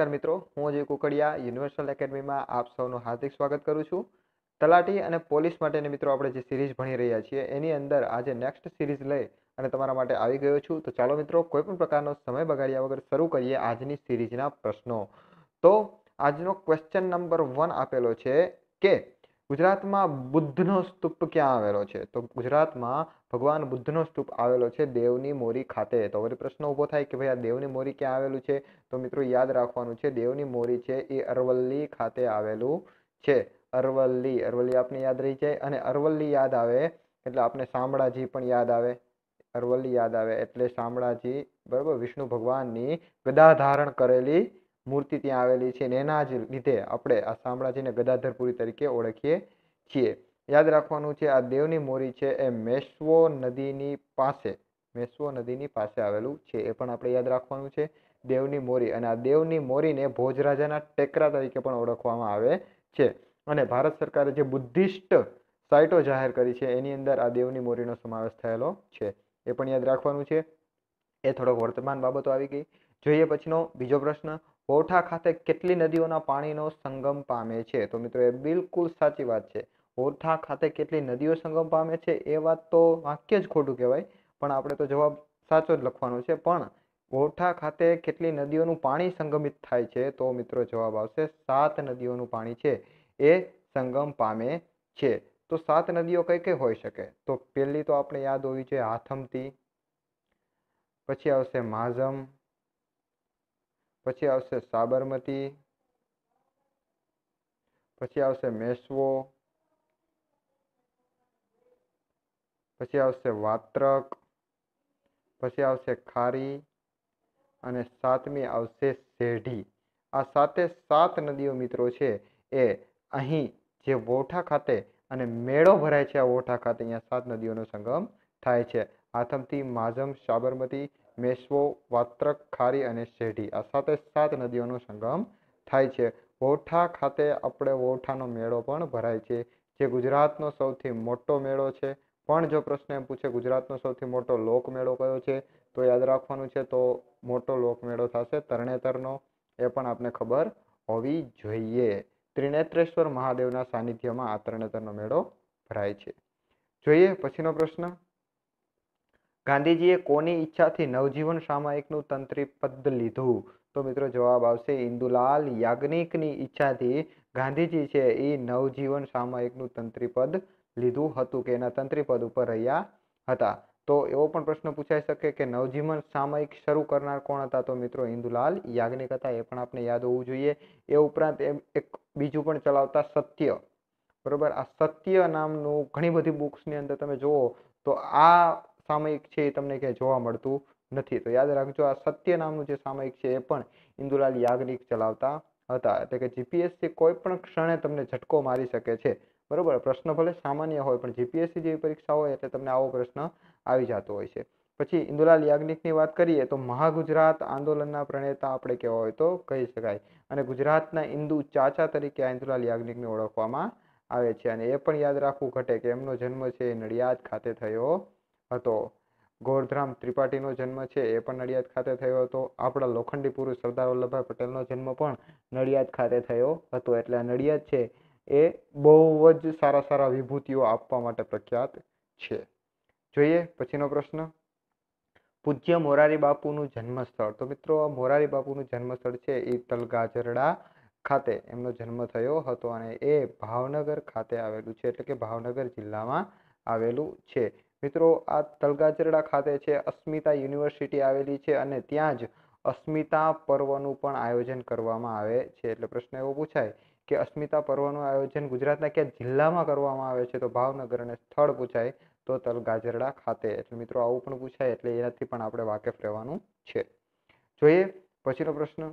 નમસ્કાર મિત્રો હું અજય કુકડિયા યુનિવર્સલ એકેડમીમાં આપ સૌનું હાર્દિક સ્વાગત કરું છું તલાટી અને પોલીસ માટેની મિત્રો આપણે જે સિરીઝ ભણી રહ્યા છીએ એની અંદર આજે નેક્સ્ટ સિરીઝ લઈ અને તમારા માટે આવી ગયો છું તો ચાલો મિત્રો કોઈ પણ પ્રકારનો સમય બગાડ્યા વગર શરૂ કરીએ આજની સિરીઝના પ્રશ્નો તો આજનો ક્વેશ્ચન નંબર વન આપેલો છે કે ગુજરાતમાં બુદ્ધનો સ્તૂપ ક્યાં આવેલો છે તો ગુજરાતમાં ભગવાન બુદ્ધનો સ્તૂપ આવેલો છે દેવની મોરી ખાતે તો હવે પ્રશ્ન ઊભો થાય કે ભાઈ આ દેવની મોરી ક્યાં આવેલું છે તો મિત્રો યાદ રાખવાનું છે દેવની મોરી છે એ અરવલ્લી ખાતે આવેલું છે અરવલ્લી અરવલ્લી આપને યાદ રહી જાય અને અરવલ્લી યાદ આવે એટલે આપણે શામળાજી પણ યાદ આવે અરવલ્લી યાદ આવે એટલે શામળાજી બરાબર વિષ્ણુ ભગવાનની ગદા ધારણ કરેલી મૂર્તિ ત્યાં આવેલી છે અને એના જ લીધે આપણે આ શામળાજીને ગદાધરપુરી તરીકે ઓળખીએ છીએ યાદ રાખવાનું છે આ દેવની મોરી છે એ મેશ્વો નદીની પાસે મેશ્વો નદીની પાસે આવેલું છે એ પણ આપણે યાદ રાખવાનું છે દેવની મોરી અને આ દેવની મોરીને ભોજરાજાના ટેકરા તરીકે પણ ઓળખવામાં આવે છે અને ભારત સરકારે જે બુદ્ધિસ્ટ સાઇટો જાહેર કરી છે એની અંદર આ દેવની મોરીનો સમાવેશ થયેલો છે એ પણ યાદ રાખવાનું છે એ થોડોક વર્તમાન બાબતો આવી ગઈ જોઈએ પછીનો બીજો પ્રશ્ન ઓઠા ખાતે કેટલી નદીઓના પાણીનો સંગમ પામે છે તો મિત્રો એ બિલકુલ સાચી વાત છે ઓઠા ખાતે કેટલી નદીઓ સંગમ પામે છે એ વાત તો વાક્ય જ ખોટું કહેવાય પણ આપણે તો જવાબ સાચો જ લખવાનો છે પણ ઓઠા ખાતે કેટલી નદીઓનું પાણી સંગમિત થાય છે તો મિત્રો જવાબ આવશે સાત નદીઓનું પાણી છે એ સંગમ પામે છે તો સાત નદીઓ કઈ કઈ હોઈ શકે તો પહેલી તો આપણે યાદ હોવી જોઈએ આથમતી પછી આવશે માઝમ પછી આવશે સાબરમતી પછી આવશે મેશવો પછી આવશે વાત્રક પછી આવશે ખારી અને સાતમી આવશે શેઢી આ સાતે સાત નદીઓ મિત્રો છે એ અહીં જે વોઠા ખાતે અને મેળો ભરાય છે આ વોઠા ખાતે અહીંયા સાત નદીઓનો સંગમ થાય છે આથમથી માઝમ સાબરમતી મેશ્વો વાત્રક ખારી અને શેઢી આ સાથે સાત નદીઓનો સંગમ થાય છે વોઠા ખાતે આપણે વોઠાનો મેળો પણ ભરાય છે જે ગુજરાતનો સૌથી મોટો મેળો છે પણ જો પ્રશ્ન એમ પૂછે ગુજરાતનો સૌથી મોટો લોકમેળો કયો છે તો યાદ રાખવાનું છે તો મોટો લોકમેળો થશે તરણેતરનો એ પણ આપને ખબર હોવી જોઈએ ત્રિનેત્રેશ્વર મહાદેવના સાનિધ્યમાં આ તરણેતરનો મેળો ભરાય છે જોઈએ પછીનો પ્રશ્ન ગાંધીજીએ કોની ઈચ્છાથી નવજીવન સામાયિકનું તંત્રી પદ લીધું તો મિત્રો જવાબ આવશે ઇન્દુલાલ યાજ્ઞિકની ઈચ્છાથી ગાંધીજી છે એ નવજીવન સામાયિકનું તંત્રી પદ લીધું હતું કે એના તંત્રી પદ ઉપર રહ્યા હતા તો એવો પણ પ્રશ્ન પૂછાઈ શકે કે નવજીવન સામાયિક શરૂ કરનાર કોણ હતા તો મિત્રો ઇન્દુલાલ યાજ્ઞિક હતા એ પણ આપણે યાદ હોવું જોઈએ એ ઉપરાંત એમ એક બીજું પણ ચલાવતા સત્ય બરોબર આ સત્ય નામનું ઘણી બધી બુક્સની અંદર તમે જુઓ તો આ સામયિક છે એ તમને ક્યાંય જોવા મળતું નથી તો યાદ રાખજો આ સત્ય નામનું જે સામયિક છે એ પણ ઇન્દુલાલ યાજ્ઞિક ચલાવતા હતા એટલે કે જીપીએસસી કોઈ પણ ક્ષણે તમને ઝટકો મારી શકે છે બરોબર પ્રશ્ન ભલે સામાન્ય હોય પણ જીપીએસસી જેવી પરીક્ષા હોય એટલે તમને આવો પ્રશ્ન આવી જતો હોય છે પછી ઇન્દુલાલ યાજ્ઞિકની વાત કરીએ તો મહાગુજરાત આંદોલનના પ્રણેતા આપણે કહેવા હોય તો કહી શકાય અને ગુજરાતના ઇન્દુ ચાચા તરીકે આ ઇન્દુલાલ યાજ્ઞિકને ઓળખવામાં આવે છે અને એ પણ યાદ રાખવું ઘટે કે એમનો જન્મ છે એ નડિયાદ ખાતે થયો હતો ગોરધરામ ત્રિપાઠીનો જન્મ છે એ પણ નડિયાદ ખાતે થયો હતો આપણા લોખંડી પુરુષ સરદાર વલ્લભભાઈ પટેલનો જન્મ પણ નડિયાદ ખાતે થયો હતો એટલે નડિયાદ છે એ બહુ જ સારા સારા વિભૂતિઓ આપવા માટે પ્રખ્યાત છે જોઈએ પછીનો પ્રશ્ન પૂજ્ય મોરારી બાપુનું જન્મસ્થળ તો મિત્રો મોરારી બાપુનું જન્મસ્થળ છે એ તલગાજરડા ખાતે એમનો જન્મ થયો હતો અને એ ભાવનગર ખાતે આવેલું છે એટલે કે ભાવનગર જિલ્લામાં આવેલું છે મિત્રો આ તલગાજરડા ખાતે છે અસ્મિતા યુનિવર્સિટી આવેલી છે અને ત્યાં જ અસ્મિતા પર્વનું પણ આયોજન કરવામાં આવે છે એટલે પ્રશ્ન એવો પૂછાય કે અસ્મિતા પર્વનું આયોજન ગુજરાતના કયા જિલ્લામાં કરવામાં આવે છે તો ભાવનગર અને સ્થળ પૂછાય તો તલગાજરડા ખાતે એટલે મિત્રો આવું પણ પૂછાય એટલે એનાથી પણ આપણે વાકેફ રહેવાનું છે જોઈએ પછીનો પ્રશ્ન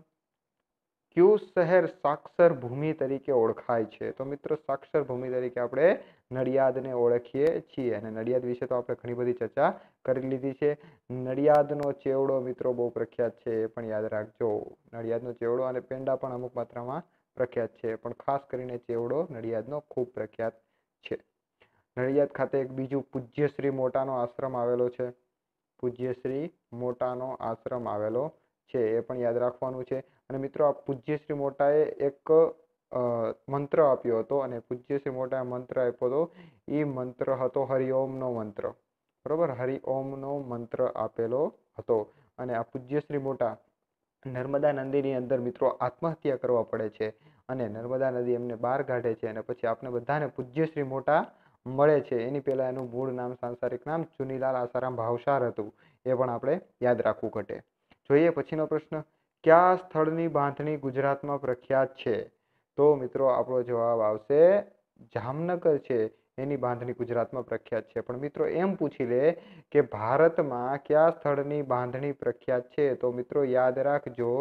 કયું શહેર સાક્ષર ભૂમિ તરીકે ઓળખાય છે તો મિત્રો સાક્ષર ભૂમિ તરીકે આપણે નડિયાદને ઓળખીએ છીએ અને નડિયાદ વિશે તો આપણે ઘણી બધી ચર્ચા કરી લીધી છે નડિયાદનો ચેવડો મિત્રો બહુ પ્રખ્યાત છે એ પણ યાદ રાખજો નડિયાદનો ચેવડો અને પેંડા પણ અમુક માત્રામાં પ્રખ્યાત છે પણ ખાસ કરીને ચેવડો નડિયાદનો ખૂબ પ્રખ્યાત છે નડિયાદ ખાતે એક બીજું પૂજ્યશ્રી મોટાનો આશ્રમ આવેલો છે પૂજ્યશ્રી મોટાનો આશ્રમ આવેલો છે એ પણ યાદ રાખવાનું છે અને મિત્રો આ પૂજ્યશ્રી મોટાએ એક મંત્ર આપ્યો હતો અને પૂજ્યશ્રી મોટાએ મંત્ર આપ્યો હતો એ મંત્ર હતો હરિઓમનો મંત્ર બરાબર હરિઓમનો મંત્ર આપેલો હતો અને આ પૂજ્યશ્રી મોટા નર્મદા નદીની અંદર મિત્રો આત્મહત્યા કરવા પડે છે અને નર્મદા નદી એમને બહાર કાઢે છે અને પછી આપણે બધાને પૂજ્યશ્રી મોટા મળે છે એની પહેલાં એનું મૂળ નામ સાંસારિક નામ ચુનીલાલ આસારામ ભાવસાર હતું એ પણ આપણે યાદ રાખવું ઘટે જોઈએ પછીનો પ્રશ્ન કયા સ્થળની બાંધણી ગુજરાતમાં પ્રખ્યાત છે તો મિત્રો આપણો જવાબ આવશે જામનગર છે એની બાંધણી ગુજરાતમાં પ્રખ્યાત છે પણ મિત્રો એમ પૂછી લે કે ભારતમાં કયા સ્થળની બાંધણી પ્રખ્યાત છે તો મિત્રો યાદ રાખજો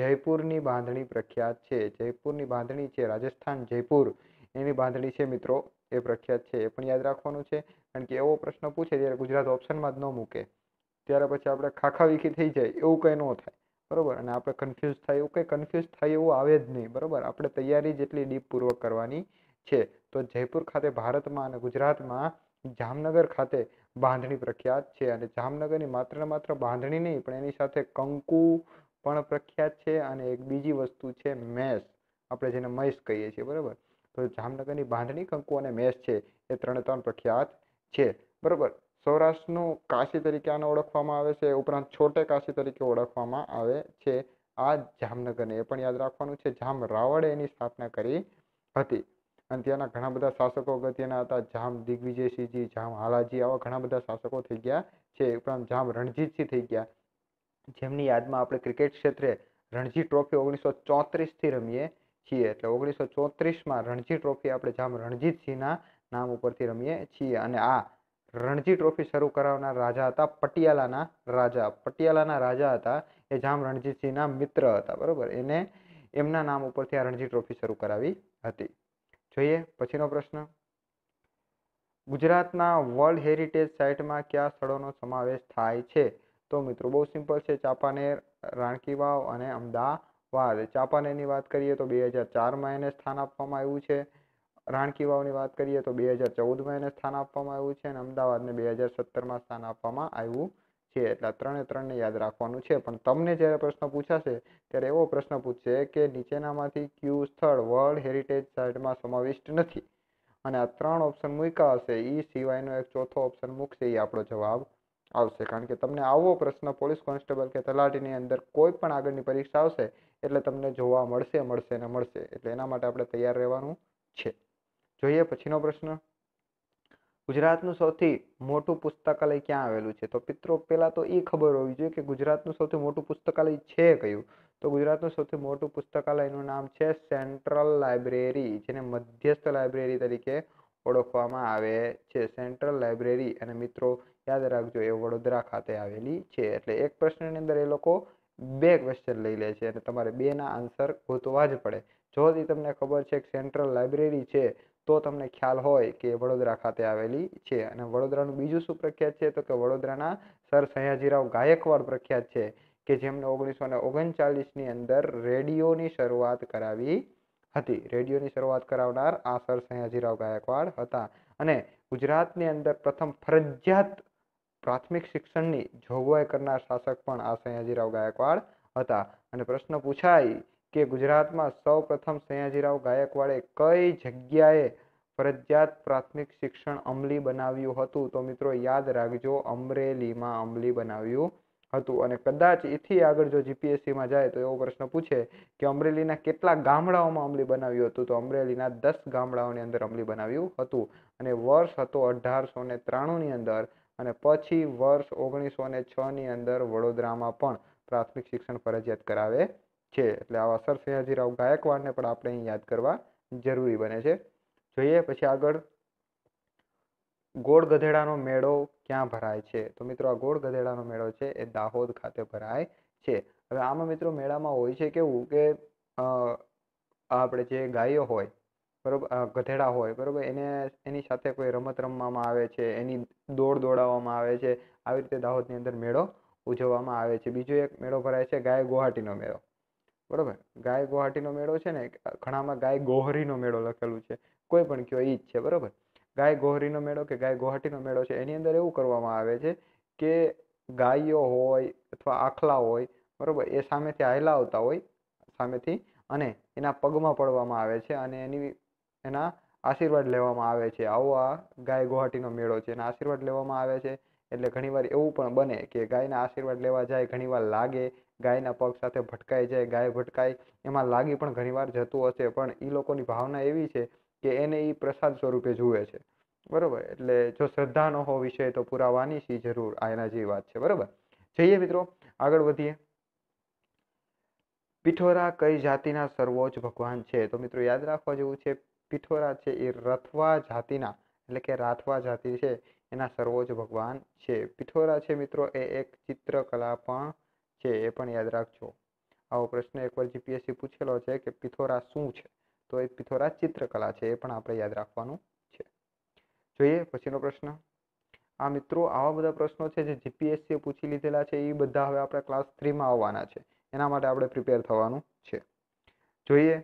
જયપુરની બાંધણી પ્રખ્યાત છે જયપુરની બાંધણી છે રાજસ્થાન જયપુર એની બાંધણી છે મિત્રો એ પ્રખ્યાત છે એ પણ યાદ રાખવાનું છે કારણ કે એવો પ્રશ્ન પૂછે ત્યારે ગુજરાત ઓપ્શનમાં જ ન મૂકે ત્યારે પછી આપણે ખાખા વિખી થઈ જાય એવું કંઈ ન થાય બરાબર અને આપણે કન્ફ્યુઝ થાય એવું કંઈ કન્ફ્યુઝ થાય એવું આવે જ નહીં બરાબર આપણે તૈયારી જેટલી ડીપપૂર્વક કરવાની છે તો જયપુર ખાતે ભારતમાં અને ગુજરાતમાં જામનગર ખાતે બાંધણી પ્રખ્યાત છે અને જામનગરની માત્ર માત્ર બાંધણી નહીં પણ એની સાથે કંકુ પણ પ્રખ્યાત છે અને એક બીજી વસ્તુ છે મેસ આપણે જેને મહેશ કહીએ છીએ બરાબર તો જામનગરની બાંધણી કંકુ અને મેસ છે એ ત્રણે ત્રણ પ્રખ્યાત છે બરાબર સૌરાષ્ટ્રનું કાશી તરીકે આને ઓળખવામાં આવે છે ઉપરાંત છોટે કાશી તરીકે ઓળખવામાં આવે છે આ જામનગરને એ પણ યાદ રાખવાનું છે જામ રાવળે એની સ્થાપના કરી હતી અને ત્યાંના ઘણા બધા શાસકો અગત્યના હતા જામ દિગ્વિજયસિંહજી જામ હાલાજી આવા ઘણા બધા શાસકો થઈ ગયા છે ઉપરાંત જામ રણજીતસિંહ થઈ ગયા જેમની યાદમાં આપણે ક્રિકેટ ક્ષેત્રે રણજી ટ્રોફી ઓગણીસો ચોત્રીસથી રમીએ છીએ એટલે ઓગણીસો ચોત્રીસમાં રણજી ટ્રોફી આપણે જામ રણજીતસિંહના નામ ઉપરથી રમીએ છીએ અને આ રણજી ટ્રોફી શરૂ કરાવનાર રાજા હતા પટિયાલાના રાજા પટિયાલાના રાજા હતા એ જામ રણજીતસિંહના મિત્ર હતા બરાબર એને એમના નામ ઉપરથી આ રણજી ટ્રોફી શરૂ કરાવી હતી જોઈએ પછીનો પ્રશ્ન ગુજરાતના વર્લ્ડ હેરિટેજ સાઇટમાં કયા સ્થળોનો સમાવેશ થાય છે તો મિત્રો બહુ સિમ્પલ છે ચાંપાનેર રાણકી વાવ અને અમદાવાદ ચાંપાનેરની વાત કરીએ તો બે હજાર ચારમાં એને સ્થાન આપવામાં આવ્યું છે રાણકી વાવની વાત કરીએ તો બે હજાર ચૌદમાં એને સ્થાન આપવામાં આવ્યું છે અને અમદાવાદને બે હજાર સત્તરમાં સ્થાન આપવામાં આવ્યું છે એટલે ત્રણે ત્રણને યાદ રાખવાનું છે પણ તમને જ્યારે પ્રશ્ન પૂછાશે ત્યારે એવો પ્રશ્ન પૂછશે કે નીચેનામાંથી ક્યુ સ્થળ વર્લ્ડ હેરિટેજ સાઇટમાં સમાવિષ્ટ નથી અને આ ત્રણ ઓપ્શન મૂક્યા હશે એ સિવાયનો એક ચોથો ઓપ્શન મૂકશે એ આપણો જવાબ આવશે કારણ કે તમને આવો પ્રશ્ન પોલીસ કોન્સ્ટેબલ કે તલાટીની અંદર કોઈ પણ આગળની પરીક્ષા આવશે એટલે તમને જોવા મળશે મળશે ને મળશે એટલે એના માટે આપણે તૈયાર રહેવાનું છે જોઈએ પછીનો પ્રશ્ન ગુજરાતનું સૌથી મોટું પુસ્તકાલય ક્યાં આવેલું છે તો પિત્રો પહેલાં તો એ ખબર હોવી જોઈએ કે ગુજરાતનું સૌથી મોટું પુસ્તકાલય છે કયું તો ગુજરાતનું સૌથી મોટું પુસ્તકાલયનું નામ છે સેન્ટ્રલ લાઇબ્રેરી જેને મધ્યસ્થ લાઇબ્રેરી તરીકે ઓળખવામાં આવે છે સેન્ટ્રલ લાઇબ્રેરી અને મિત્રો યાદ રાખજો એ વડોદરા ખાતે આવેલી છે એટલે એક પ્રશ્નની અંદર એ લોકો બે ક્વેશ્ચન લઈ લે છે અને તમારે બેના આન્સર ગોતવા જ પડે જો તમને ખબર છે કે સેન્ટ્રલ લાઇબ્રેરી છે તો તમને ખ્યાલ હોય કે વડોદરા ખાતે આવેલી છે અને વડોદરાનું બીજું શું પ્રખ્યાત છે તો કે વડોદરાના સર સયાજીરાવ ગાયકવાડ પ્રખ્યાત છે કે જેમને ઓગણીસો ને ઓગણચાલીસની અંદર રેડિયોની શરૂઆત કરાવી હતી રેડિયોની શરૂઆત કરાવનાર આ સર સયાજીરાવ ગાયકવાડ હતા અને ગુજરાતની અંદર પ્રથમ ફરજિયાત પ્રાથમિક શિક્ષણની જોગવાઈ કરનાર શાસક પણ આ સયાજીરાવ ગાયકવાડ હતા અને પ્રશ્ન પૂછાય કે ગુજરાતમાં સૌ પ્રથમ સયાજીરાવ ગાયકવાડે કઈ જગ્યાએ ફરજિયાત પ્રાથમિક શિક્ષણ અમલી બનાવ્યું હતું તો મિત્રો યાદ રાખજો અમરેલીમાં અમલી બનાવ્યું હતું અને કદાચ એથી આગળ જો જીપીએસસીમાં જાય તો એવો પ્રશ્ન પૂછે કે અમરેલીના કેટલા ગામડાઓમાં અમલી બનાવ્યું હતું તો અમરેલીના દસ ગામડાઓની અંદર અમલી બનાવ્યું હતું અને વર્ષ હતો અઢારસો ને ત્રાણુંની અંદર અને પછી વર્ષ ઓગણીસો ને છની અંદર વડોદરામાં પણ પ્રાથમિક શિક્ષણ ફરજિયાત કરાવે છે એટલે આવા સર સયાજીરાવ ગાયકવાડને પણ આપણે અહીં યાદ કરવા જરૂરી બને છે જોઈએ પછી આગળ ગોળ ગધેડાનો મેળો ક્યાં ભરાય છે તો મિત્રો આ ગોળ ગધેડાનો મેળો છે એ દાહોદ ખાતે ભરાય છે હવે આમાં મિત્રો મેળામાં હોય છે કેવું કે આપણે જે ગાયો હોય બરોબર ગધેડા હોય બરોબર એને એની સાથે કોઈ રમત રમવામાં આવે છે એની દોડ દોડાવવામાં આવે છે આવી રીતે દાહોદની અંદર મેળો ઉજવવામાં આવે છે બીજો એક મેળો ભરાય છે ગાય ગુવાહાટીનો મેળો બરાબર ગાય ગુવાહાટીનો મેળો છે ને ઘણામાં ગાય ગોહરીનો મેળો લખેલું છે કોઈ પણ કયો એ જ છે બરાબર ગાય ગોહરીનો મેળો કે ગાય ગુવાહાટીનો મેળો છે એની અંદર એવું કરવામાં આવે છે કે ગાયો હોય અથવા આખલા હોય બરાબર એ સામેથી હાયલા આવતા હોય સામેથી અને એના પગમાં પડવામાં આવે છે અને એની એના આશીર્વાદ લેવામાં આવે છે આવો આ ગાય ગુવાહાટીનો મેળો છે એના આશીર્વાદ લેવામાં આવે છે એટલે ઘણીવાર એવું પણ બને કે ગાયના આશીર્વાદ લેવા જાય ઘણીવાર લાગે ગાયના પગ સાથે ભટકાઈ જાય ગાય ભટકાય એમાં લાગી પણ ઘણીવાર જતું હશે પણ એ લોકોની ભાવના એવી છે કે એને એ પ્રસાદ સ્વરૂપે જુએ છે બરાબર એટલે જો શ્રદ્ધા ન હો વિષય તો પુરાવાની સી જરૂર આ જેવી વાત છે બરાબર જઈએ મિત્રો આગળ વધીએ પિઠોરા કઈ જાતિના સર્વોચ્ચ ભગવાન છે તો મિત્રો યાદ રાખવા જેવું છે પિઠોરા છે એ રથવા જાતિના એટલે કે રાથવા જાતિ છે એના સર્વોચ્ચ ભગવાન છે પિઠોરા છે મિત્રો એ એક ચિત્રકલા પણ છે એ પણ યાદ રાખજો આવો પ્રશ્ન એકવાર જીપીએસસી પૂછેલો છે કે પિથોરા શું છે તો એ પિથોરા ચિત્રકલા છે એ પણ આપણે યાદ રાખવાનું છે જોઈએ પછીનો પ્રશ્ન આ મિત્રો આવા બધા પ્રશ્નો છે જે જીપીએસસીએ પૂછી લીધેલા છે એ બધા હવે આપણે ક્લાસ થ્રીમાં આવવાના છે એના માટે આપણે પ્રિપેર થવાનું છે જોઈએ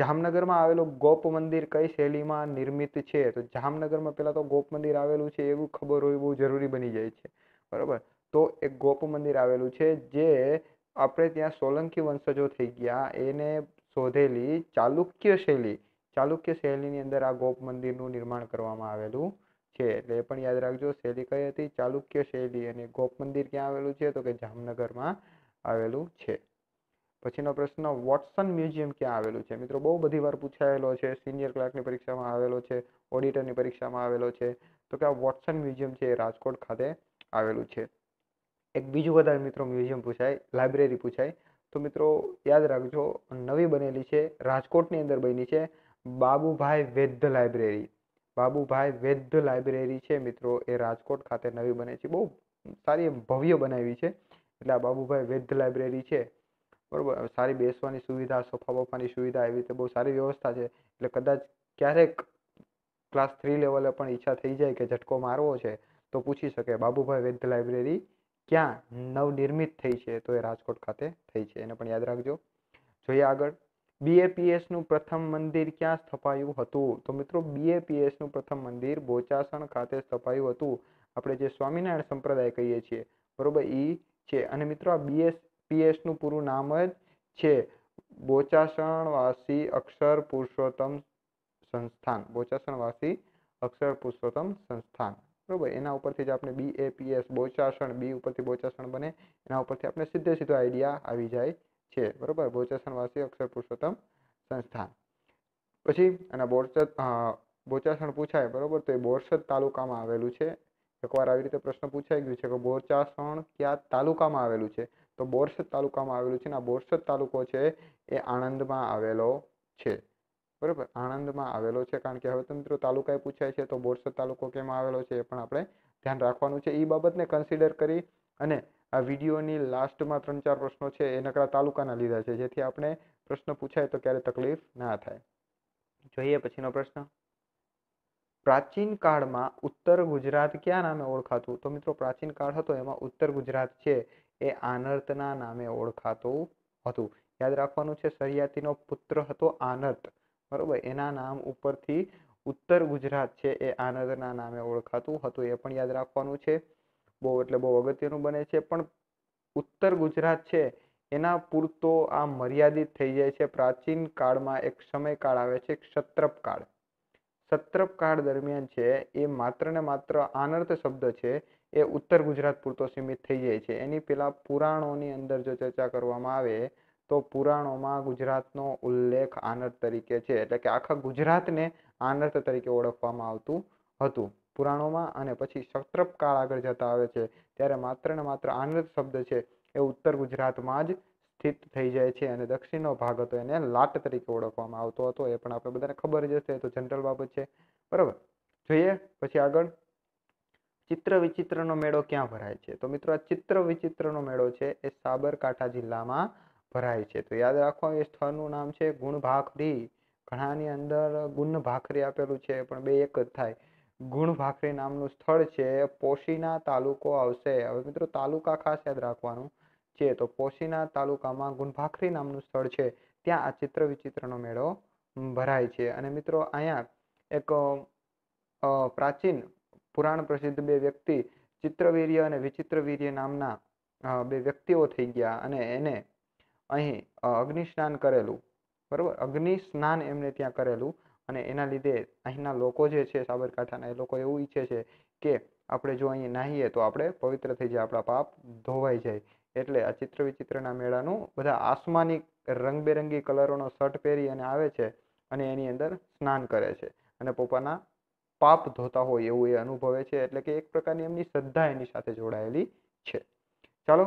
જામનગરમાં આવેલું ગોપ મંદિર કઈ શૈલીમાં નિર્મિત છે તો જામનગરમાં પહેલાં તો ગોપ મંદિર આવેલું છે એવું ખબર હોય બહુ જરૂરી બની જાય છે બરાબર તો એક ગોપ મંદિર આવેલું છે જે આપણે ત્યાં સોલંકી વંશજો થઈ ગયા એને શોધેલી ચાલુક્ય શૈલી ચાલુક્ય શૈલીની અંદર આ ગોપ મંદિરનું નિર્માણ કરવામાં આવેલું છે એટલે એ પણ યાદ રાખજો શૈલી કઈ હતી ચાલુક્ય શૈલી અને ગોપ મંદિર ક્યાં આવેલું છે તો કે જામનગરમાં આવેલું છે પછીનો પ્રશ્ન વોટસન મ્યુઝિયમ ક્યાં આવેલું છે મિત્રો બહુ બધી વાર પૂછાયેલો છે સિનિયર ક્લાર્કની પરીક્ષામાં આવેલો છે ઓડિટરની પરીક્ષામાં આવેલો છે તો કે આ વોટસન મ્યુઝિયમ છે એ રાજકોટ ખાતે આવેલું છે એક બીજું વધારે મિત્રો મ્યુઝિયમ પૂછાય લાઇબ્રેરી પૂછાય તો મિત્રો યાદ રાખજો નવી બનેલી છે રાજકોટની અંદર બની છે બાબુભાઈ વૈદ્ય લાઇબ્રેરી બાબુભાઈ વૈદ્ય લાઇબ્રેરી છે મિત્રો એ રાજકોટ ખાતે નવી બને છે બહુ સારી ભવ્ય બનાવી છે એટલે આ બાબુભાઈ વૈદ્ય લાઇબ્રેરી છે બરાબર સારી બેસવાની સુવિધા સોફા બોફાની સુવિધા એવી રીતે બહુ સારી વ્યવસ્થા છે એટલે કદાચ ક્યારેક ક્લાસ થ્રી લેવલે પણ ઈચ્છા થઈ જાય કે ઝટકો મારવો છે તો પૂછી શકે બાબુભાઈ વૈદ્ય લાઇબ્રેરી ક્યાં નવનિર્મિત થઈ છે તો એ રાજકોટ ખાતે થઈ છે એને પણ યાદ રાખજો જોઈએ આગળ બીએપીએસનું પ્રથમ મંદિર ક્યાં સ્થપાયું હતું તો મિત્રો બીએપીએસનું પ્રથમ મંદિર બોચાસણ ખાતે સ્થપાયું હતું આપણે જે સ્વામિનારાયણ સંપ્રદાય કહીએ છીએ બરોબર એ છે અને મિત્રો આ બીએસપીએસનું પૂરું નામ જ છે બોચાસણવાસી અક્ષર પુરુષોત્તમ સંસ્થાન બોચાસણવાસી અક્ષર પુરુષોત્તમ સંસ્થાન બરાબર એના ઉપરથી જ આપણે બી એ પી એસ બોચાસણ બી ઉપરથી બોચાસણ બને એના ઉપરથી આપણે સીધે સીધો આઈડિયા આવી જાય છે બરાબર બોચાસણવાસી અક્ષર પુરુષોત્તમ સંસ્થાન પછી અને બોરસદ બોચાસણ પૂછાય બરાબર તો એ બોરસદ તાલુકામાં આવેલું છે એકવાર આવી રીતે પ્રશ્ન પૂછાઈ ગયું છે કે બોચાસણ કયા તાલુકામાં આવેલું છે તો બોરસદ તાલુકામાં આવેલું છે અને આ બોરસદ તાલુકો છે એ આણંદમાં આવેલો છે બરાબર આણંદમાં આવેલો છે કારણ કે હવે તો મિત્રો તાલુકાએ પૂછાય છે તો બોરસદ તાલુકો કેમ આવેલો છે એ પણ આપણે ધ્યાન રાખવાનું છે એ બાબતને કન્સિડર કરી અને આ વિડીયોની લાસ્ટમાં ત્રણ ચાર પ્રશ્નો છે એ નકરા તાલુકાના લીધા છે જેથી આપણે પ્રશ્ન પૂછાય તો ક્યારે તકલીફ ના થાય જોઈએ પછીનો પ્રશ્ન પ્રાચીન કાળમાં ઉત્તર ગુજરાત ક્યાં નામે ઓળખાતું તો મિત્રો પ્રાચીન કાળ હતો એમાં ઉત્તર ગુજરાત છે એ આનર્તના નામે ઓળખાતું હતું યાદ રાખવાનું છે સરિયાતીનો પુત્ર હતો આનર્ત બરાબર એના નામ ઉપરથી ઉત્તર ગુજરાત છે એ આનંદના નામે ઓળખાતું હતું એ પણ યાદ રાખવાનું છે બહુ એટલે બહુ અગત્યનું બને છે પણ ઉત્તર ગુજરાત છે એના પૂરતો આ મર્યાદિત થઈ જાય છે પ્રાચીન કાળમાં એક સમયકાળ આવે છે ક્ષત્રપ કાળ સત્રપ કાળ દરમિયાન છે એ માત્ર ને માત્ર આનર્થ શબ્દ છે એ ઉત્તર ગુજરાત પૂરતો સીમિત થઈ જાય છે એની પેલા પુરાણોની અંદર જો ચર્ચા કરવામાં આવે તો પુરાણોમાં ગુજરાતનો ઉલ્લેખ આનંદ તરીકે છે એટલે કે આખા ગુજરાતને આનંદ તરીકે ઓળખવામાં આવતું હતું પુરાણોમાં અને પછી સત્રપ કાળ આગળ જતા આવે છે ત્યારે માત્ર ને માત્ર આનંદ શબ્દ છે એ ઉત્તર ગુજરાતમાં જ સ્થિત થઈ જાય છે અને દક્ષિણનો ભાગ હતો એને લાટ તરીકે ઓળખવામાં આવતો હતો એ પણ આપણે બધાને ખબર જ હશે તો જનરલ બાબત છે બરાબર જોઈએ પછી આગળ ચિત્ર વિચિત્રનો મેળો ક્યાં ભરાય છે તો મિત્રો આ ચિત્ર વિચિત્રનો મેળો છે એ સાબરકાંઠા જિલ્લામાં ભરાય છે તો યાદ રાખો એ સ્થળનું નામ છે ગુણભાખરી ઘણાની અંદર ગુણ ભાખરી આપેલું છે પણ બે એક જ થાય ગુણ ભાખરી નામનું સ્થળ છે પોશીના તાલુકો આવશે હવે મિત્રો તાલુકા ખાસ યાદ રાખવાનું છે તો પોશીના તાલુકામાં ગુણભાખરી નામનું સ્થળ છે ત્યાં આ ચિત્ર વિચિત્રનો મેળો ભરાય છે અને મિત્રો અહીંયા એક પ્રાચીન પુરાણ પ્રસિદ્ધ બે વ્યક્તિ ચિત્રવીર્ય અને વિચિત્રવીર્ય નામના બે વ્યક્તિઓ થઈ ગયા અને એને અહીં અગ્નિ સ્નાન કરેલું બરાબર અગ્નિ સ્નાન એમણે ત્યાં કરેલું અને એના લીધે અહીંના લોકો જે છે સાબરકાંઠાના એ લોકો એવું ઈચ્છે છે કે આપણે જો અહીં નાહીએ તો આપણે પવિત્ર થઈ જાય આપણા પાપ ધોવાઈ જાય એટલે આ ચિત્ર વિચિત્રના મેળાનું બધા આસમાની રંગબેરંગી કલરોનો શર્ટ પહેરી અને આવે છે અને એની અંદર સ્નાન કરે છે અને પોતાના પાપ ધોતા હોય એવું એ અનુભવે છે એટલે કે એક પ્રકારની એમની શ્રદ્ધા એની સાથે જોડાયેલી છે ચાલો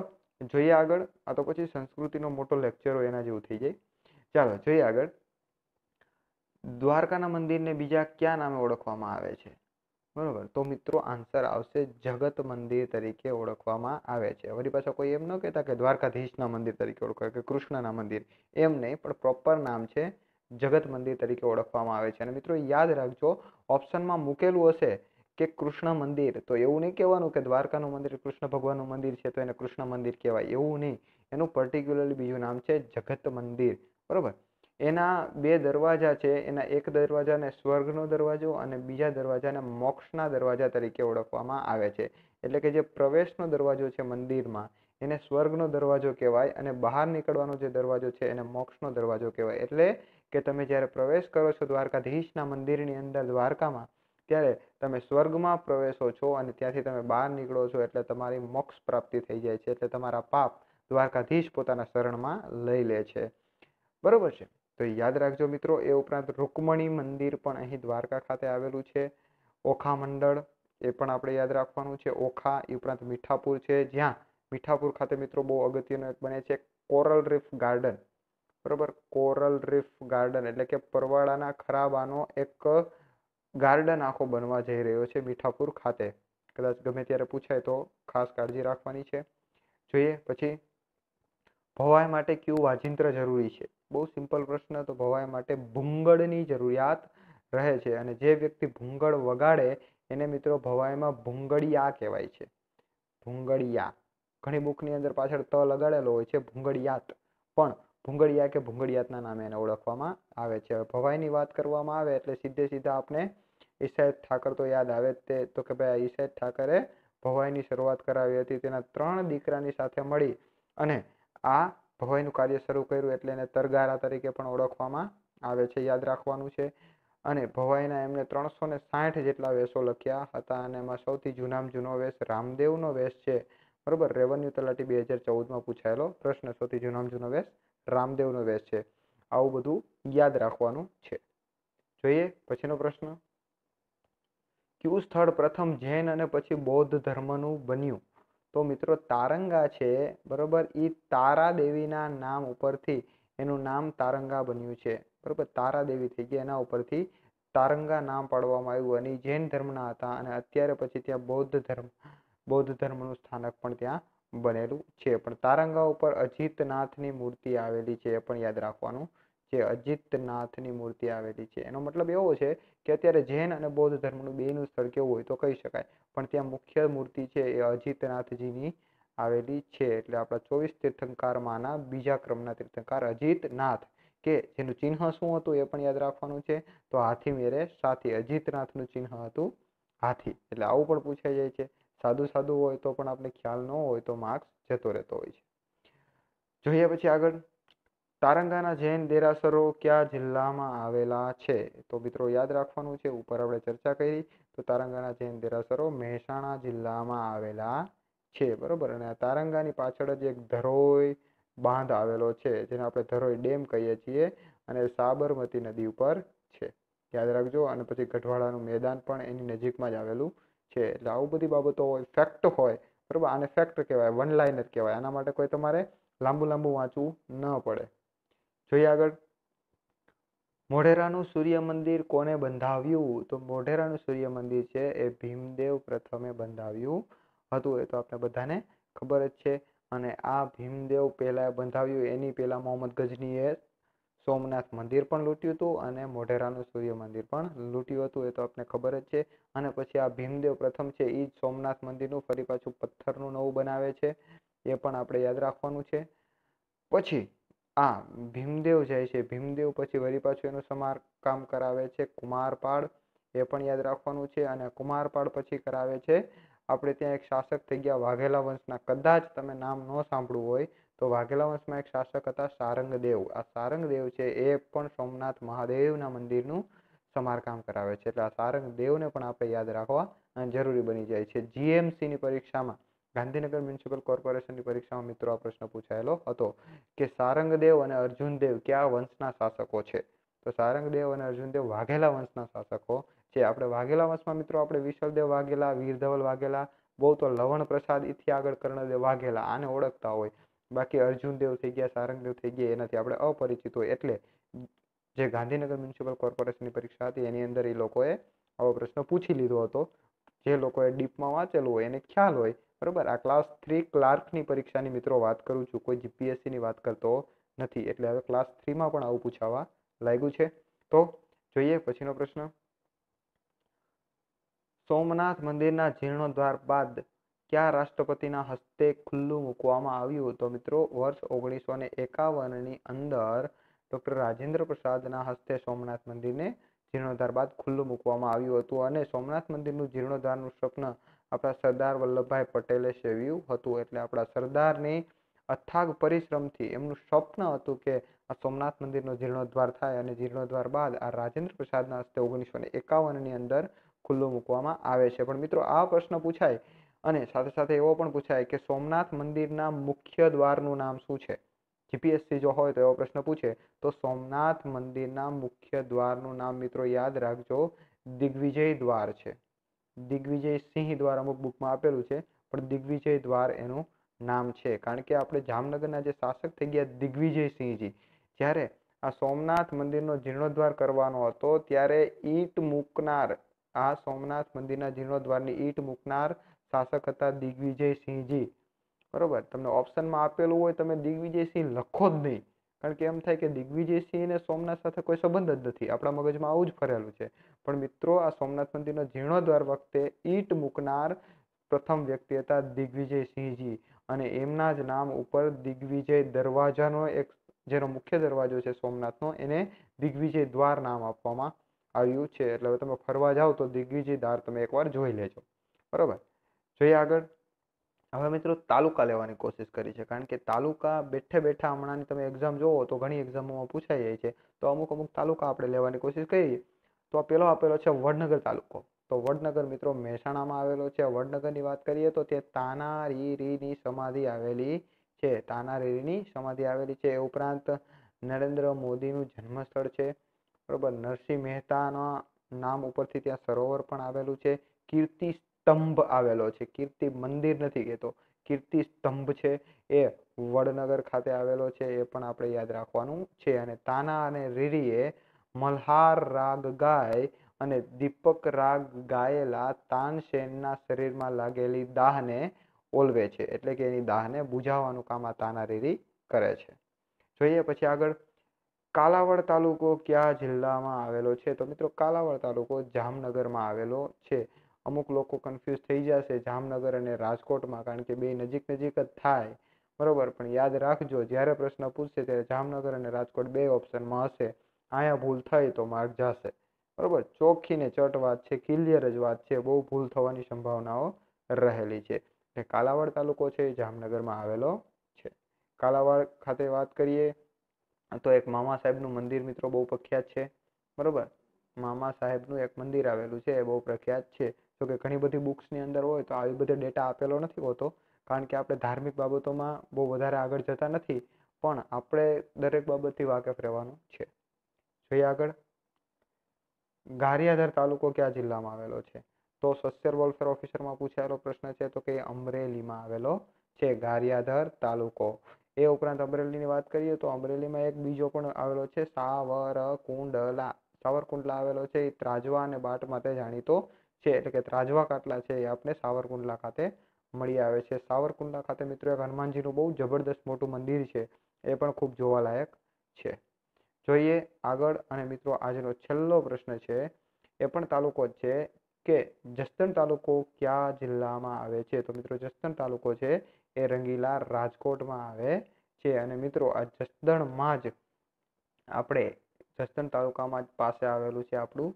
જોઈએ આગળ આ તો પછી સંસ્કૃતિનો મોટો લેક્ચર હોય એના જેવું થઈ જાય ચાલો જોઈએ આગળ દ્વારકાના મંદિરને બીજા ક્યાં નામે ઓળખવામાં આવે છે બરોબર તો મિત્રો આન્સર આવશે જગત મંદિર તરીકે ઓળખવામાં આવે છે વળી પાછા કોઈ એમ ન કહેતા કે દ્વારકાધીશના મંદિર તરીકે ઓળખાય કે કૃષ્ણના મંદિર એમ નહીં પણ પ્રોપર નામ છે જગત મંદિર તરીકે ઓળખવામાં આવે છે અને મિત્રો યાદ રાખજો ઓપ્શનમાં મૂકેલું હશે કે કૃષ્ણ મંદિર તો એવું નહીં કહેવાનું કે દ્વારકાનું મંદિર કૃષ્ણ ભગવાનનું મંદિર છે તો એને કૃષ્ણ મંદિર કહેવાય એવું નહીં એનું પર્ટિક્યુલરલી બીજું નામ છે જગત મંદિર બરાબર એના બે દરવાજા છે એના એક દરવાજાને સ્વર્ગનો દરવાજો અને બીજા દરવાજાને મોક્ષના દરવાજા તરીકે ઓળખવામાં આવે છે એટલે કે જે પ્રવેશનો દરવાજો છે મંદિરમાં એને સ્વર્ગનો દરવાજો કહેવાય અને બહાર નીકળવાનો જે દરવાજો છે એને મોક્ષનો દરવાજો કહેવાય એટલે કે તમે જ્યારે પ્રવેશ કરો છો દ્વારકાધીશના મંદિરની અંદર દ્વારકામાં ત્યારે તમે સ્વર્ગમાં પ્રવેશો છો અને ત્યાંથી તમે બહાર નીકળો છો એટલે તમારી મોક્ષ પ્રાપ્તિ થઈ જાય છે એટલે તમારા પાપ દ્વારકાધીશ પોતાના શરણમાં લઈ લે છે બરોબર છે તો યાદ રાખજો મિત્રો એ ઉપરાંત રૂકમણી મંદિર પણ અહીં દ્વારકા ખાતે આવેલું છે ઓખા મંડળ એ પણ આપણે યાદ રાખવાનું છે ઓખા એ ઉપરાંત મીઠાપુર છે જ્યાં મીઠાપુર ખાતે મિત્રો બહુ અગત્યનું એક બને છે કોરલ રીફ ગાર્ડન બરોબર કોરલ રીફ ગાર્ડન એટલે કે પરવાળાના ખરાબાનો એક ગાર્ડન આખો બનવા જઈ રહ્યો છે મીઠાપુર ખાતે કદાચ ગમે ત્યારે પૂછાય તો ખાસ કાળજી રાખવાની છે જોઈએ પછી ભવાઈ માટે કયું વાજિંત્ર જરૂરી છે બહુ સિમ્પલ પ્રશ્ન તો ભવાઈ માટે ભૂંગળની જરૂરિયાત રહે છે અને જે વ્યક્તિ ભૂંગળ વગાડે એને મિત્રો ભવાઈમાં ભૂંગળિયા કહેવાય છે ભૂંગળિયા ઘણી બુકની અંદર પાછળ ત લગાડેલો હોય છે ભૂંગળિયાત પણ ભૂંગળિયા કે ભૂંગળિયાતના નામે એને ઓળખવામાં આવે છે ભવાઈની વાત કરવામાં આવે એટલે સીધે સીધા આપણે ઈસાહેબ ઠાકર તો યાદ આવે તે તો કે ભાઈ ઈસાહેબ ઠાકરે ભવાઈની શરૂઆત કરાવી હતી તેના ત્રણ દીકરાની સાથે મળી અને આ ભવાઈનું કાર્ય શરૂ કર્યું એટલે એને તરગારા તરીકે પણ ઓળખવામાં આવે છે યાદ રાખવાનું છે અને ભવાઈના એમને ત્રણસો ને સાઠ જેટલા વેશો લખ્યા હતા અને એમાં સૌથી જૂનામાં જૂનો વેશ રામદેવનો વેશ છે બરોબર રેવન્યુ તલાટી બે હજાર ચૌદમાં પૂછાયેલો પ્રશ્ન સૌથી જૂનામાં જૂનો વેશ રામદેવનો વેશ છે આવું બધું યાદ રાખવાનું છે જોઈએ પછીનો પ્રશ્ન કયું સ્થળ પ્રથમ જૈન અને પછી બૌદ્ધ ધર્મનું બન્યું તો મિત્રો તારંગા છે બરોબર એ તારા દેવીના નામ ઉપરથી એનું નામ તારંગા બન્યું છે બરોબર તારા દેવી થઈ ગઈ એના ઉપરથી તારંગા નામ પાડવામાં આવ્યું અને જૈન ધર્મના હતા અને અત્યારે પછી ત્યાં બૌદ્ધ ધર્મ બૌદ્ધ ધર્મનું સ્થાનક પણ ત્યાં બનેલું છે પણ તારંગા ઉપર અજીતનાથની મૂર્તિ આવેલી છે એ પણ યાદ રાખવાનું છે અજીતનાથની મૂર્તિ આવેલી છે એનો મતલબ એવો છે કે અત્યારે જૈન અને બૌદ્ધ ધર્મનું બેનું સ્થળ કેવું હોય તો કહી શકાય પણ ત્યાં મુખ્ય મૂર્તિ છે એ અજીતનાથજીની આવેલી છે એટલે આપણા ચોવીસ તીર્થંકારમાંના બીજા ક્રમના તીર્થંકાર અજીતનાથ કે જેનું ચિહ્ન શું હતું એ પણ યાદ રાખવાનું છે તો હાથી મેરે સાથી અજીતનાથનું ચિહ્ન હતું હાથી એટલે આવું પણ પૂછાઈ જાય છે સાદું સાદું હોય તો પણ આપણે ખ્યાલ ન હોય તો માર્ક્સ જતો રહેતો હોય છે જોઈએ પછી આગળ તારંગાના જૈન દેરાસરો કયા જિલ્લામાં આવેલા છે તો મિત્રો યાદ રાખવાનું છે ઉપર આપણે ચર્ચા કરી તો તારંગાના જૈન દેરાસરો મહેસાણા જિલ્લામાં આવેલા છે બરોબર અને આ તારંગાની પાછળ જ એક ધરોઈ બાંધ આવેલો છે જેને આપણે ધરોઈ ડેમ કહીએ છીએ અને સાબરમતી નદી ઉપર છે યાદ રાખજો અને પછી ગઢવાડાનું મેદાન પણ એની નજીકમાં જ આવેલું છે એટલે આવું બધી બાબતો હોય ફેક્ટ હોય બરાબર આને ફેક્ટ કહેવાય વન લાઇનર કહેવાય આના માટે કોઈ તમારે લાંબુ લાંબુ વાંચવું ન પડે જોઈએ આગળ મોઢેરાનું સૂર્ય મંદિર કોને બંધાવ્યું તો મોઢેરાનું સૂર્ય મંદિર છે એ ભીમદેવ પ્રથમે બંધાવ્યું હતું એ તો આપણે બધાને ખબર જ છે અને આ ભીમદેવ પહેલાં બંધાવ્યું એની પહેલાં મોહમ્મદ ગજનીએ સોમનાથ મંદિર પણ લૂંટ્યું હતું અને મોઢેરાનું સૂર્ય મંદિર પણ લૂંટ્યું હતું એ તો આપને ખબર જ છે અને પછી આ ભીમદેવ પ્રથમ છે એ જ સોમનાથ મંદિરનું ફરી પાછું પથ્થરનું નવું બનાવે છે એ પણ આપણે યાદ રાખવાનું છે પછી આ ભીમદેવ જાય છે ભીમદેવ પછી વળી પાછું એનું સમારકામ કરાવે છે કુમારપાળ એ પણ યાદ રાખવાનું છે અને કુમારપાળ પછી કરાવે છે આપણે ત્યાં એક શાસક થઈ ગયા વાઘેલા વંશના કદાચ તમે નામ ન સાંભળવું હોય તો વાઘેલા વંશમાં એક શાસક હતા સારંગદેવ આ સારંગદેવ છે એ પણ સોમનાથ મહાદેવના મંદિરનું સમારકામ કરાવે છે એટલે આ સારંગદેવને પણ આપણે યાદ રાખવા જરૂરી બની જાય છે જીએમસીની પરીક્ષામાં ગાંધીનગર મ્યુનિસિપલ કોર્પોરેશનની પરીક્ષામાં મિત્રો આ પ્રશ્ન પૂછાયેલો હતો કે સારંગદેવ અને અર્જુનદેવ કયા વંશના શાસકો છે તો સારંગદેવ અને અર્જુનદેવ વાઘેલા વંશના શાસકો છે આપણે વાઘેલા વંશમાં મિત્રો આપણે વિશ્વદેવ વાઘેલા વીરધવલ વાઘેલા બહુ તો લવણ પ્રસાદ ઇથી આગળ કર્ણદેવ વાઘેલા આને ઓળખતા હોય બાકી અર્જુન દેવ થઈ ગયા સારંગદેવ થઈ ગયા એનાથી આપણે અપરિચિત હોય એટલે જે ગાંધીનગર મ્યુનિસિપલ કોર્પોરેશનની પરીક્ષા હતી એની અંદર એ લોકોએ આવો પ્રશ્ન પૂછી લીધો હતો જે લોકોએ ડીપમાં વાંચેલું હોય એને ખ્યાલ હોય બરાબર આ ક્લાસ થ્રી ક્લાર્કની પરીક્ષાની મિત્રો વાત કરું છું કોઈ જીપીએસસીની વાત કરતો નથી એટલે હવે ક્લાસ થ્રીમાં પણ આવું પૂછાવા લાગ્યું છે તો જોઈએ પછીનો પ્રશ્ન સોમનાથ મંદિરના જીર્ણોદ્ધાર બાદ કયા રાષ્ટ્રપતિના હસ્તે ખુલ્લું મૂકવામાં આવ્યું તો મિત્રો વર્ષ ઓગણીસો ને એકાવનની અંદર ડૉક્ટર રાજેન્દ્ર પ્રસાદના હસ્તે સોમનાથ મંદિરને જીર્ણોદ્ધાર બાદ ખુલ્લું મૂકવામાં આવ્યું હતું અને સોમનાથ મંદિરનું જીર્ણોદ્ધારનું સ્વપ્ન આપણા સરદાર વલ્લભભાઈ પટેલે સેવ્યું હતું એટલે આપણા સરદારની અથાગ પરિશ્રમથી એમનું સ્વપ્ન હતું કે આ સોમનાથ મંદિરનો જીર્ણોદ્ધાર થાય અને જીર્ણોદ્ધાર બાદ આ રાજેન્દ્ર પ્રસાદના હસ્તે ઓગણીસો ને એકાવનની અંદર ખુલ્લું મૂકવામાં આવે છે પણ મિત્રો આ પ્રશ્ન પૂછાય અને સાથે સાથે એવો પણ પૂછાય કે સોમનાથ મંદિરના મુખ્ય દ્વારનું નામ શું છે જીપીએસસી જો હોય તો એવો પ્રશ્ન પૂછે તો સોમનાથ મંદિરના મુખ્ય દ્વારનું નામ મિત્રો યાદ રાખજો દિગ્વિજય દ્વાર છે દિગ્વિજય સિંહ દ્વાર અમુક બુકમાં આપેલું છે પણ દિગ્વિજય દ્વાર એનું નામ છે કારણ કે આપણે જામનગરના જે શાસક થઈ ગયા દિગ્વિજયસિંહજી જ્યારે આ સોમનાથ મંદિરનો જીર્ણોદ્ધાર કરવાનો હતો ત્યારે ઈટ મૂકનાર આ સોમનાથ મંદિરના જીર્ણોદ્વારની ઈટ મૂકનાર શાસક હતા દિગ્વિજયસિંહજી બરોબર તમને ઓપ્શનમાં આપેલું હોય તમે દિગ્વિજયસિંહ લખો જ નહીં કારણ કે એમ થાય કે દિગ્વિજયસિંહ અને સોમનાથ સાથે કોઈ સંબંધ જ નથી આપણા મગજમાં આવું જ ફરેલું છે પણ મિત્રો આ સોમનાથ મંદિરનો જીર્ણોદ્વાર વખતે ઈટ મૂકનાર પ્રથમ વ્યક્તિ હતા દિગ્વિજયસિંહજી અને એમના જ નામ ઉપર દિગ્વિજય દરવાજાનો એક જેનો મુખ્ય દરવાજો છે સોમનાથનો એને દિગ્વિજય દ્વાર નામ આપવામાં આવ્યું છે એટલે હવે તમે ફરવા જાઓ તો દિગ્વિજય દ્વાર તમે એકવાર જોઈ લેજો બરાબર જોઈએ આગળ હવે મિત્રો તાલુકા લેવાની કોશિશ કરી છે કારણ કે તાલુકા બેઠે બેઠા હમણાંની તમે એક્ઝામ જુઓ તો ઘણી એક્ઝામોમાં પૂછાઈ જાય છે તો અમુક અમુક તાલુકા આપણે લેવાની કોશિશ કરીએ તો પહેલો આપેલો છે વડનગર તાલુકો તો વડનગર મિત્રો મહેસાણામાં આવેલો છે વડનગરની વાત કરીએ તો તે તાના રી રીની સમાધિ આવેલી છે તાના રીની સમાધિ આવેલી છે એ ઉપરાંત નરેન્દ્ર મોદીનું જન્મસ્થળ છે બરોબર નરસિંહ મહેતાના નામ ઉપરથી ત્યાં સરોવર પણ આવેલું છે કીર્તિ સ્તંભ આવેલો છે કીર્તિ મંદિર નથી કહેતો કીર્તિ સ્તંભ છે એ વડનગર ખાતે આવેલો છે એ પણ આપણે યાદ રાખવાનું છે અને તાના અને રીરીએ મલ્હાર રાગ ગાય અને દીપક રાગ ગાયેલા તાનસેનના શરીરમાં લાગેલી દાહને ઓલવે છે એટલે કે એની દાહને બુઝાવવાનું કામ આ તાના રીરી કરે છે જોઈએ પછી આગળ કાલાવડ તાલુકો કયા જિલ્લામાં આવેલો છે તો મિત્રો કાલાવડ તાલુકો જામનગરમાં આવેલો છે અમુક લોકો કન્ફ્યુઝ થઈ જશે જામનગર અને રાજકોટમાં કારણ કે બે નજીક નજીક જ થાય બરોબર પણ યાદ રાખજો જ્યારે પ્રશ્ન પૂછશે ત્યારે જામનગર અને રાજકોટ બે ઓપ્શનમાં હશે અહીંયા ભૂલ થઈ તો માર્ક જશે બરોબર ચોખ્ખીને ચટ વાત છે ક્લિયર જ વાત છે બહુ ભૂલ થવાની સંભાવનાઓ રહેલી છે એટલે કાલાવાડ તાલુકો છે એ જામનગરમાં આવેલો છે કાલાવાડ ખાતે વાત કરીએ તો એક મામા સાહેબનું મંદિર મિત્રો બહુ પ્રખ્યાત છે બરોબર મામા સાહેબનું એક મંદિર આવેલું છે એ બહુ પ્રખ્યાત છે જો કે ઘણી બધી બુક્સની અંદર હોય તો આવી બધો ડેટા આપેલો નથી હોતો કારણ કે આપણે ધાર્મિક બાબતોમાં બહુ વધારે આગળ જતા નથી પણ આપણે દરેક બાબતથી વાકેફ રહેવાનું છે જોઈએ આગળ ગારિયાધર તાલુકો કયા જિલ્લામાં આવેલો છે તો સોશિયલ વેલફેર ઓફિસરમાં પૂછાયેલો પ્રશ્ન છે તો કે અમરેલીમાં આવેલો છે ગારિયાધર તાલુકો એ ઉપરાંત અમરેલીની વાત કરીએ તો અમરેલીમાં એક બીજો પણ આવેલો છે સાવર કુંડલા સાવરકુંડલા આવેલો છે એ ત્રાજવા અને બાટ માટે જાણીતો છે એટલે કે ત્રાજવા કાટલા છે એ આપણે સાવરકુંડલા ખાતે મળી આવે છે સાવરકુંડલા ખાતે મિત્રો એક હનુમાનજીનું બહુ જબરદસ્ત મોટું મંદિર છે એ પણ ખૂબ જોવાલાયક છે જોઈએ આગળ અને મિત્રો આજનો છેલ્લો પ્રશ્ન છે એ પણ તાલુકો જ છે કે જસ્તન તાલુકો કયા જિલ્લામાં આવે છે તો મિત્રો જસ્તન તાલુકો છે એ રંગીલા રાજકોટમાં આવે છે અને મિત્રો આ જસદણમાં જ આપણે જસદણ તાલુકામાં જ પાસે આવેલું છે આપણું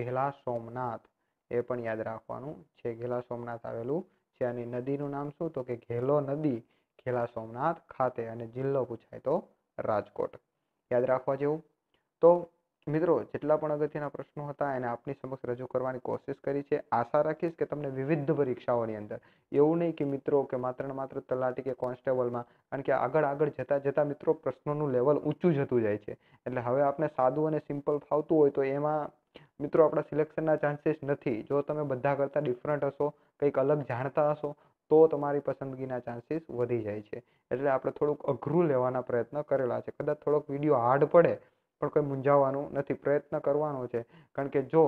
ઘેલા સોમનાથ એ પણ યાદ રાખવાનું છે ઘેલા સોમનાથ આવેલું છે અને નદીનું નામ શું તો કે ઘેલો નદી ઘેલા સોમનાથ ખાતે અને જિલ્લો પૂછાય તો રાજકોટ યાદ રાખવા જેવું તો મિત્રો જેટલા પણ અગત્યના પ્રશ્નો હતા એને આપની સમક્ષ રજૂ કરવાની કોશિશ કરી છે આશા રાખીશ કે તમને વિવિધ પરીક્ષાઓની અંદર એવું નહીં કે મિત્રો કે માત્ર ને માત્ર તલાટી કે કોન્સ્ટેબલમાં કારણ કે આગળ આગળ જતાં જતાં મિત્રો પ્રશ્નોનું લેવલ ઊંચું જતું જાય છે એટલે હવે આપણે સાદું અને સિમ્પલ ફાવતું હોય તો એમાં મિત્રો આપણા સિલેક્શનના ચાન્સીસ નથી જો તમે બધા કરતાં ડિફરન્ટ હશો કંઈક અલગ જાણતા હશો તો તમારી પસંદગીના ચાન્સીસ વધી જાય છે એટલે આપણે થોડુંક અઘરું લેવાના પ્રયત્ન કરેલા છે કદાચ થોડોક વિડીયો હાર્ડ પડે પણ કોઈ મૂંઝાવાનું નથી પ્રયત્ન કરવાનો છે કારણ કે જો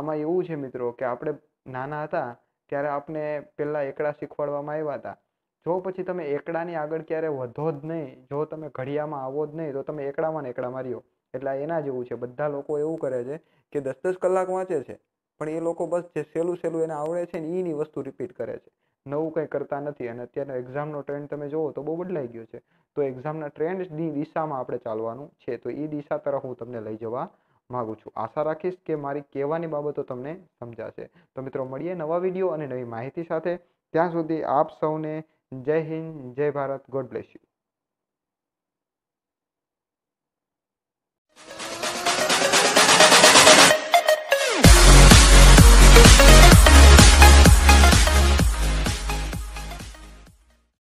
આમાં એવું છે મિત્રો કે આપણે નાના હતા ત્યારે આપણે પહેલાં એકડા શીખવાડવામાં આવ્યા હતા જો પછી તમે એકડાની આગળ ક્યારે વધો જ નહીં જો તમે ઘડિયામાં આવો જ નહીં તો તમે એકડામાં ને એકડા માર્યો એટલે એના જેવું છે બધા લોકો એવું કરે છે કે દસ દસ કલાક વાંચે છે પણ એ લોકો બસ જે સહેલું સહેલું એને આવડે છે ને એની વસ્તુ રિપીટ કરે છે નવું કંઈ કરતા નથી અને અત્યારનો એક્ઝામનો ટ્રેન્ડ તમે જુઓ તો બહુ બદલાઈ ગયો છે તો એક્ઝામના ટ્રેન્ડની દિશામાં આપણે ચાલવાનું છે તો એ દિશા તરફ હું તમને લઈ જવા માગું છું આશા રાખીશ કે મારી કહેવાની બાબતો તમને સમજાશે તો મિત્રો મળીએ નવા વિડીયો અને નવી માહિતી સાથે ત્યાં સુધી આપ સૌને જય હિન્દ જય ભારત ગોડ બ્લેસ યુ